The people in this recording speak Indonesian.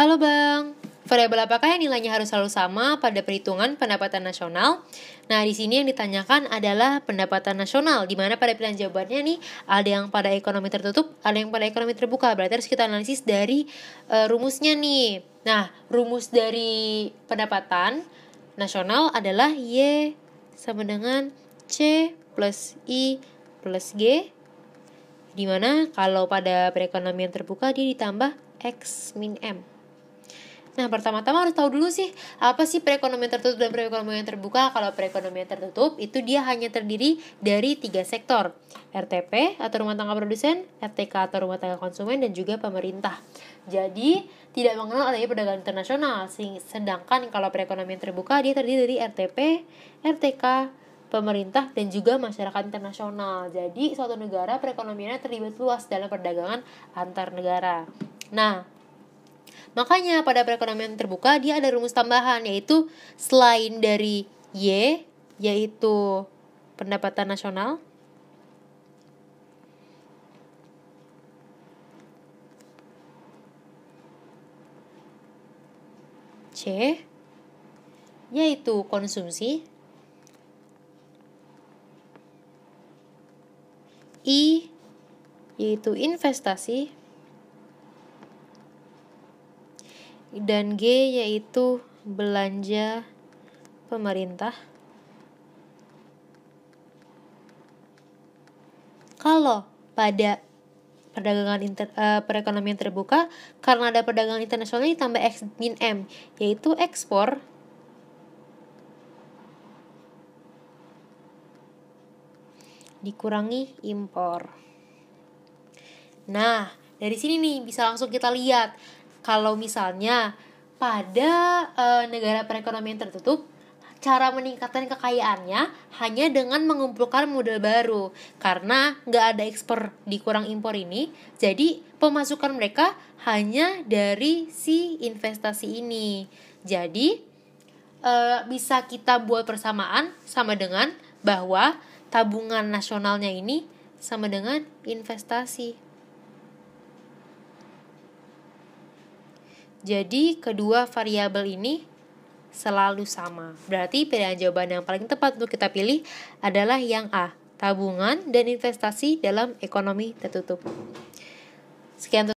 Halo Bang, variabel apakah yang nilainya harus selalu sama pada perhitungan pendapatan nasional? Nah, di sini yang ditanyakan adalah pendapatan nasional, di mana pada pilihan jawabannya nih ada yang pada ekonomi tertutup, ada yang pada ekonomi terbuka. Berarti harus kita analisis dari uh, rumusnya nih. Nah, rumus dari pendapatan nasional adalah Y sama dengan C plus I plus G dimana kalau pada perekonomian terbuka dia ditambah X min M Nah, pertama-tama harus tahu dulu sih apa sih perekonomian tertutup dan perekonomian terbuka. Kalau perekonomian tertutup itu dia hanya terdiri dari tiga sektor, RTP atau rumah tangga produsen, RTK atau rumah tangga konsumen dan juga pemerintah. Jadi, tidak mengenal adanya perdagangan internasional. Sedangkan kalau perekonomian terbuka dia terdiri dari RTP, RTK, pemerintah dan juga masyarakat internasional. Jadi, suatu negara perekonomiannya terlibat luas dalam perdagangan antar negara. Nah, Makanya pada perekonomian terbuka dia ada rumus tambahan yaitu selain dari Y yaitu pendapatan nasional C yaitu konsumsi I yaitu investasi dan G yaitu belanja pemerintah. Kalau pada perdagangan inter, uh, perekonomian terbuka karena ada perdagangan internasional ditambah X min M yaitu ekspor dikurangi impor. Nah, dari sini nih bisa langsung kita lihat kalau misalnya pada uh, negara perekonomian tertutup cara meningkatkan kekayaannya hanya dengan mengumpulkan modal baru karena nggak ada ekspor di kurang impor ini jadi pemasukan mereka hanya dari si investasi ini jadi e, bisa kita buat persamaan sama dengan bahwa tabungan nasionalnya ini sama dengan investasi Jadi kedua variabel ini selalu sama. Berarti pilihan jawaban yang paling tepat untuk kita pilih adalah yang A, tabungan dan investasi dalam ekonomi tertutup. Sekian